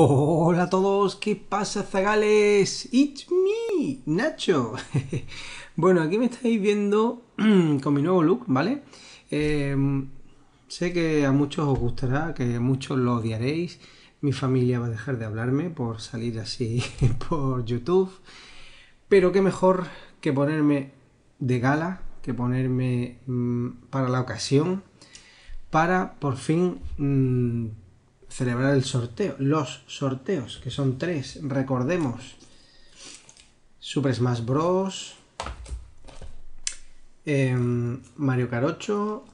Hola a todos, ¿qué pasa zagales? It's me, Nacho. bueno, aquí me estáis viendo con mi nuevo look, ¿vale? Em, sé que a muchos os gustará, que muchos lo odiaréis. Mi familia va a dejar de hablarme por salir así por YouTube. Pero qué mejor que ponerme de gala, que ponerme mm, para la ocasión, para por fin... Mm, celebrar el sorteo, los sorteos, que son tres, recordemos. Super Smash Bros. Em, Mario Carocho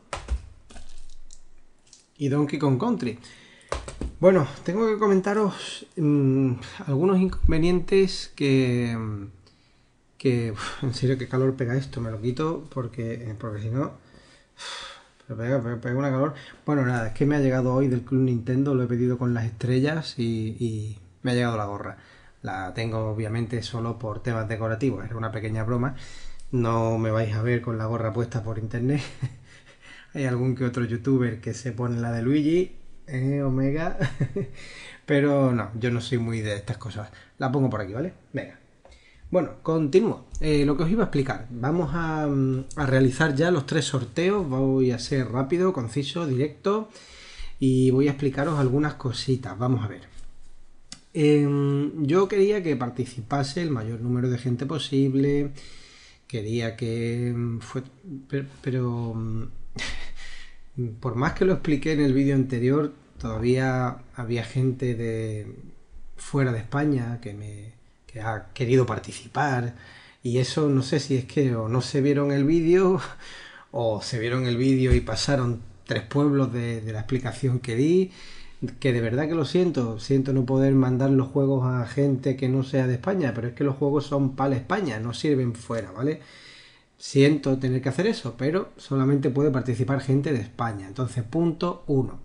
y Donkey Kong Country. Bueno, tengo que comentaros mm, algunos inconvenientes que... que en serio, qué calor pega esto, me lo quito porque, eh, porque si no pega, una calor. Bueno, nada, es que me ha llegado hoy del Club Nintendo, lo he pedido con las estrellas y, me ha llegado la gorra. La tengo obviamente solo por temas decorativos, era una pequeña broma. No me vais a ver con la gorra puesta por internet. Hay algún que otro youtuber que se pone la de Luigi, eh, Omega. Pero no, yo no soy muy de estas cosas. La pongo por aquí, ¿vale? Venga. Bueno, continúo. Eh, lo que os iba a explicar. Vamos mm, a, realizar ya los tres sorteos. Voy a ser rápido, conciso, directo. Y voy a explicaros algunas cositas. Vamos a ver. Em, yo quería que participase el mayor número de gente posible. Quería que... Mm, fue, pero mm, por más que lo expliqué en el vídeo anterior, todavía había gente de fuera de España que me ha querido participar. Y eso no sé si es que o no se vieron el vídeo o se vieron el vídeo y pasaron tres pueblos de, la explicación que di. Que de verdad que lo siento, siento no poder mandar los juegos a gente que no sea de España, pero es que los juegos son para España, no sirven fuera, ¿vale? Siento tener que hacer eso, pero solamente puede participar gente de España. Entonces, punto 1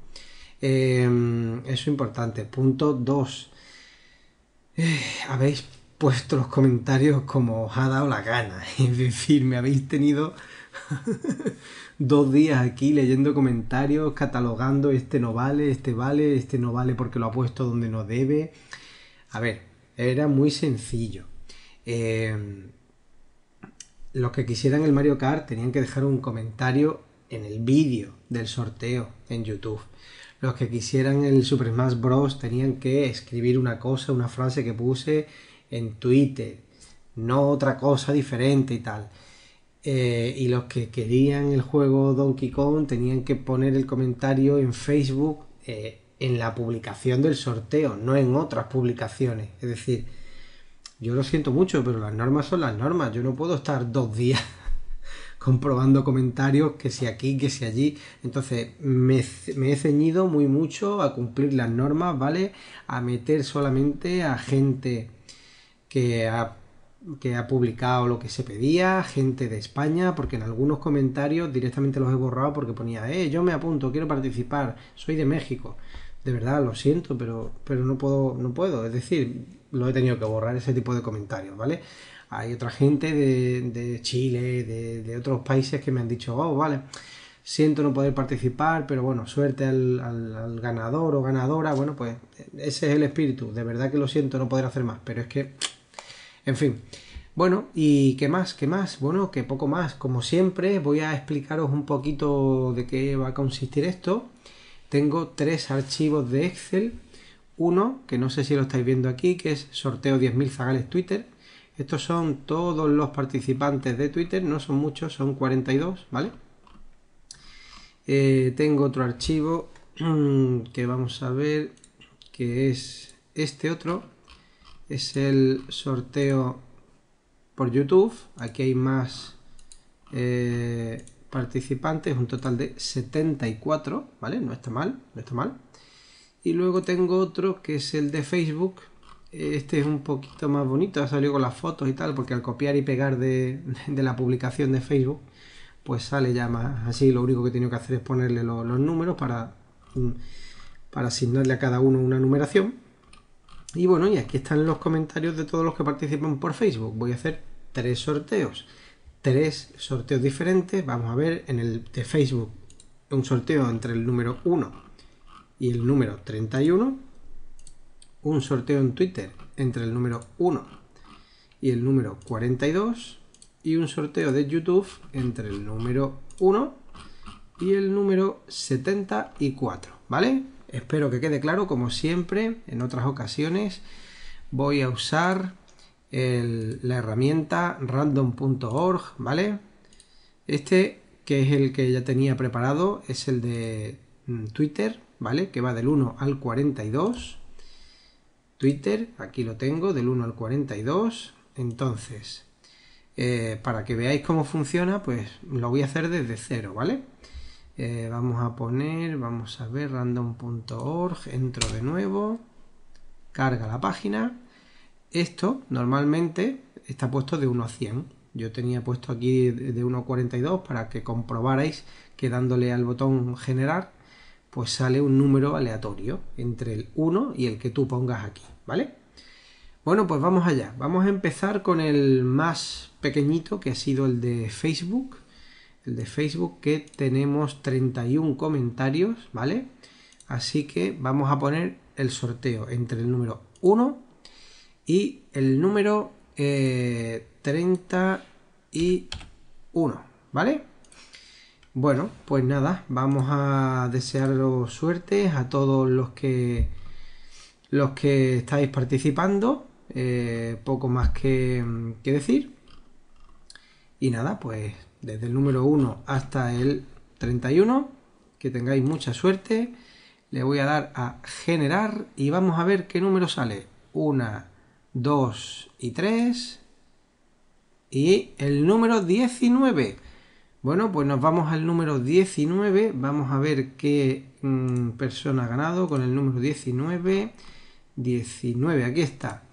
em, eso es importante. Punto 2 eh, habéis puesto los comentarios como os ha dado la gana. Es decir, me habéis tenido dos días aquí leyendo comentarios, catalogando este no vale, este vale, este no vale porque lo ha puesto donde no debe. A ver, era muy sencillo. Em, los que quisieran el Mario Kart tenían que dejar un comentario en el vídeo del sorteo en YouTube. Los que quisieran el Super Smash Bros. tenían que escribir una cosa, una frase que puse, en Twitter, no otra cosa diferente y tal. Eh, y los que querían el juego Donkey Kong tenían que poner el comentario en Facebook eh, en la publicación del sorteo, no en otras publicaciones. Es decir, yo lo siento mucho, pero las normas son las normas. Yo no puedo estar dos días comprobando comentarios que si aquí, que si allí. Entonces, me, me, he ceñido muy mucho a cumplir las normas, ¿vale? A meter solamente a gente que ha, ha publicado lo que se pedía, gente de España, porque en algunos comentarios directamente los he borrado porque ponía, eh, yo me apunto, quiero participar, soy de México. De verdad, lo siento, pero, pero no, puedo, no puedo. Es decir, lo he tenido que borrar ese tipo de comentarios, ¿vale? Hay otra gente de, Chile, de, otros países que me han dicho, oh, vale siento no poder participar, pero bueno, suerte al, al, ganador o ganadora, bueno, pues ese es el espíritu, de verdad que lo siento no poder hacer más, pero es que en fin. Bueno, ¿y qué más? ¿Qué más? Bueno, que poco más. Como siempre, voy a explicaros un poquito de qué va a consistir esto. Tengo tres archivos de Excel. Uno, que no sé si lo estáis viendo aquí, que es sorteo 10.000 zagales Twitter. Estos son todos los participantes de Twitter, no son muchos, son 42, ¿vale? Eh, tengo otro archivo que vamos a ver, que es este otro es el sorteo por YouTube. Aquí hay más eh, participantes, un total de 74, ¿vale? No está mal, no está mal. Y luego tengo otro que es el de Facebook. Este es un poquito más bonito, ha salido con las fotos y tal, porque al copiar y pegar de, la publicación de Facebook, pues sale ya más así. Lo único que he tenido que hacer es ponerle los números para, para asignarle a cada uno una numeración. Y bueno, y aquí están los comentarios de todos los que participan por Facebook. Voy a hacer tres sorteos. Tres sorteos diferentes. Vamos a ver en el de Facebook un sorteo entre el número 1 y el número 31. Un sorteo en Twitter entre el número 1 y el número 42. Y un sorteo de YouTube entre el número 1 y el número 74. ¿Vale? Espero que quede claro, como siempre, en otras ocasiones voy a usar la herramienta random.org, ¿vale? Este, que es el que ya tenía preparado, es el de mm, Twitter, ¿vale? Que va del 1 al 42. Twitter, aquí lo tengo, del 1 al 42. Entonces, eh, para que veáis cómo funciona, pues lo voy a hacer desde cero, ¿vale? Eh, vamos a poner, vamos a ver, random.org, entro de nuevo, carga la página. Esto normalmente está puesto de 1 a 100. Yo tenía puesto aquí de 1 a 42 para que comprobarais que dándole al botón generar, pues sale un número aleatorio entre el 1 y el que tú pongas aquí, ¿vale? Bueno, pues vamos allá. Vamos a empezar con el más pequeñito que ha sido el de Facebook, de Facebook, que tenemos 31 comentarios, ¿vale? Así que vamos a poner el sorteo entre el número 1 y el número eh, y 31, ¿vale? Bueno, pues nada, vamos a desearos suerte a todos los que los que estáis participando. Eh, poco más que, que decir. Y nada, pues desde el número 1 hasta el 31. Que tengáis mucha suerte. Le voy a dar a generar y vamos a ver qué número sale. 1, 2 y 3. Y el número 19. Bueno, pues nos vamos al número 19. Vamos a ver qué mm, persona ha ganado con el número 19. 19, aquí está.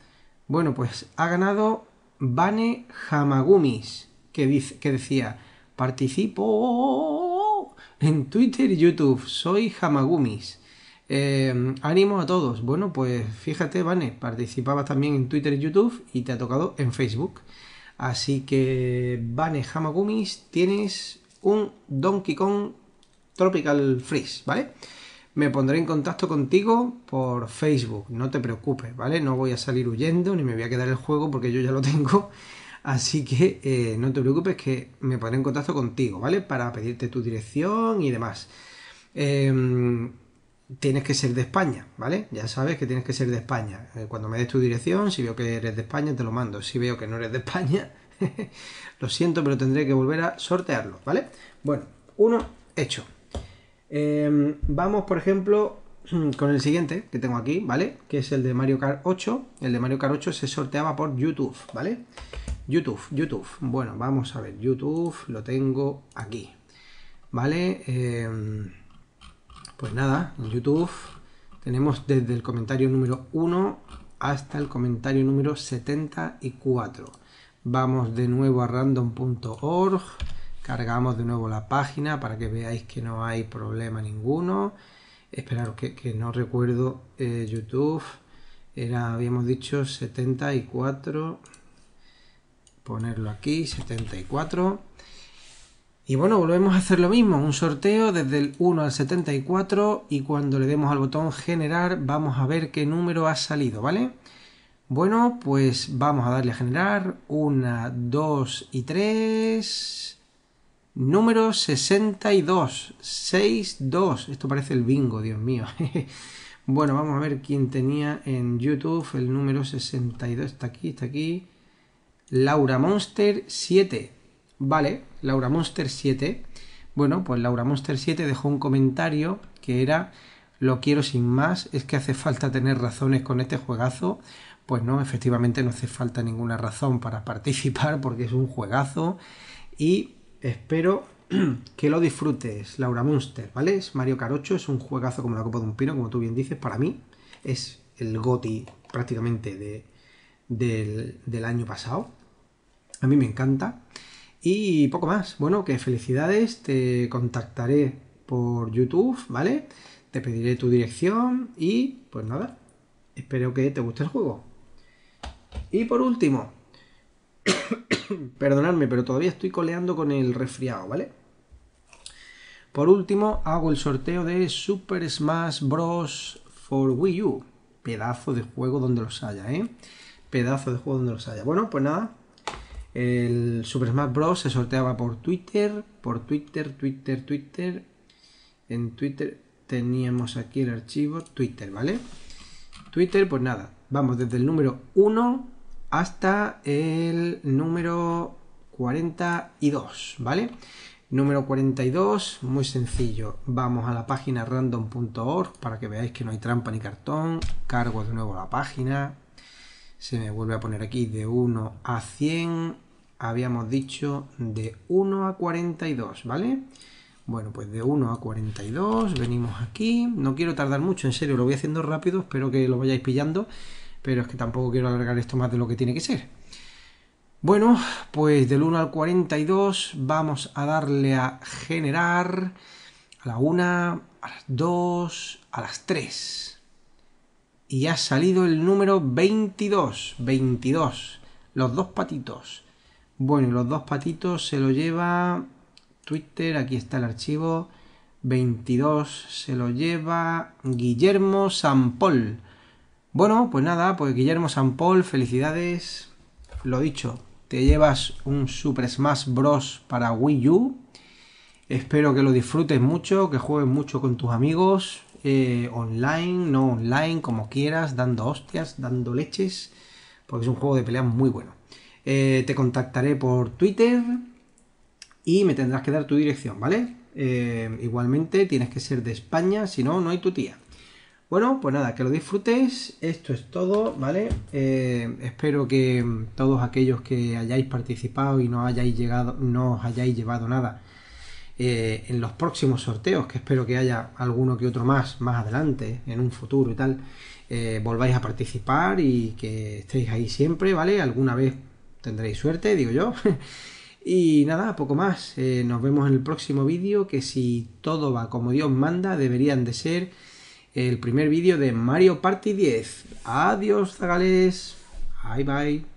Bueno, pues ha ganado Bane Hamagumis que, que decía, participo en Twitter y YouTube, soy Hamagumis. ánimo em, a todos. Bueno, pues fíjate, Vane, participabas también en Twitter y YouTube y te ha tocado en Facebook. Así que, Vane Hamagumis, tienes un Donkey Kong Tropical Freeze, ¿vale? Me pondré en contacto contigo por Facebook, no te preocupes, ¿vale? No voy a salir huyendo ni me voy a quedar el juego porque yo ya lo tengo. Así que eh, no te preocupes que me pondré en contacto contigo, ¿vale? Para pedirte tu dirección y demás. Em, tienes que ser de España, ¿vale? Ya sabes que tienes que ser de España. Eh, cuando me des tu dirección, si veo que eres de España, te lo mando. Si veo que no eres de España, lo siento, pero tendré que volver a sortearlo, ¿vale? Bueno, uno hecho. Em, vamos, por ejemplo, con el siguiente que tengo aquí, ¿vale? Que es el de Mario Kart 8. El de Mario Kart 8 se sorteaba por YouTube, ¿vale? YouTube, YouTube. Bueno, vamos a ver. YouTube lo tengo aquí. ¿Vale? Em, pues nada, en YouTube tenemos desde el comentario número 1 hasta el comentario número 74. Vamos de nuevo a random.org. Cargamos de nuevo la página para que veáis que no hay problema ninguno esperar que, no recuerdo eh, YouTube era habíamos dicho 74 ponerlo aquí 74 y bueno, volvemos a hacer lo mismo, un sorteo desde el 1 al 74 y cuando le demos al botón generar vamos a ver qué número ha salido, ¿vale? Bueno, pues vamos a darle a generar 1, 2 y 3 número 62. 6-2. Esto parece el bingo, Dios mío. bueno, vamos a ver quién tenía en YouTube el número 62. Está aquí, está aquí. Laura Monster 7. Vale, Laura Monster 7. Bueno, pues Laura Monster 7 dejó un comentario que era lo quiero sin más, es que hace falta tener razones con este juegazo. Pues no, efectivamente no hace falta ninguna razón para participar porque es un juegazo y Espero que lo disfrutes, Laura Munster, ¿vale? Es Mario Carocho, es un juegazo como la copa de un pino, como tú bien dices, para mí es el goti prácticamente de, del, del año pasado. A mí me encanta. Y poco más. Bueno, que felicidades, te contactaré por YouTube, ¿vale? Te pediré tu dirección y pues nada, espero que te guste el juego. Y por último, Perdonadme, pero todavía estoy coleando con el resfriado, ¿vale? Por último, hago el sorteo de Super Smash Bros. for Wii U. Pedazo de juego donde los haya, ¿eh? Pedazo de juego donde los haya. Bueno, pues nada. El Super Smash Bros. se sorteaba por Twitter, por Twitter, Twitter, Twitter. En Twitter teníamos aquí el archivo Twitter, ¿vale? Twitter, pues nada. Vamos desde el número 1 hasta el número 42, ¿vale? Número 42, muy sencillo. Vamos a la página random.org para que veáis que no hay trampa ni cartón. Cargo de nuevo la página. Se me vuelve a poner aquí de 1 a 100. Habíamos dicho de 1 a 42, ¿vale? Bueno, pues de 1 a 42 venimos aquí. No quiero tardar mucho, en serio, lo voy haciendo rápido. Espero que lo vayáis pillando pero es que tampoco quiero alargar esto más de lo que tiene que ser. Bueno, pues del 1 al 42 vamos a darle a generar a la 1, a las 2, a las 3. Y ha salido el número 22, 22, los dos patitos. Bueno, y los dos patitos se lo lleva Twitter, aquí está el archivo. 22 se lo lleva Guillermo Sampol. Bueno, pues nada, pues Guillermo San Paul, felicidades. Lo dicho, te llevas un Super Smash Bros. para Wii U. Espero que lo disfrutes mucho, que juegues mucho con tus amigos, eh, online, no online, como quieras, dando hostias, dando leches, porque es un juego de pelea muy bueno. Eh, te contactaré por Twitter y me tendrás que dar tu dirección, ¿vale? Eh, igualmente tienes que ser de España, si no, no hay tu tía. Bueno, pues nada, que lo disfrutéis. Esto es todo, ¿vale? Eh, espero que todos aquellos que hayáis participado y no hayáis llegado, no os hayáis llevado nada eh, en los próximos sorteos, que espero que haya alguno que otro más más adelante, en un futuro y tal, eh, volváis a participar y que estéis ahí siempre, ¿vale? Alguna vez tendréis suerte, digo yo. Y nada, poco más. nos vemos en el próximo vídeo que si todo va como Dios manda, deberían de ser el primer vídeo de Mario Party 10. Adiós, zagales. Bye bye.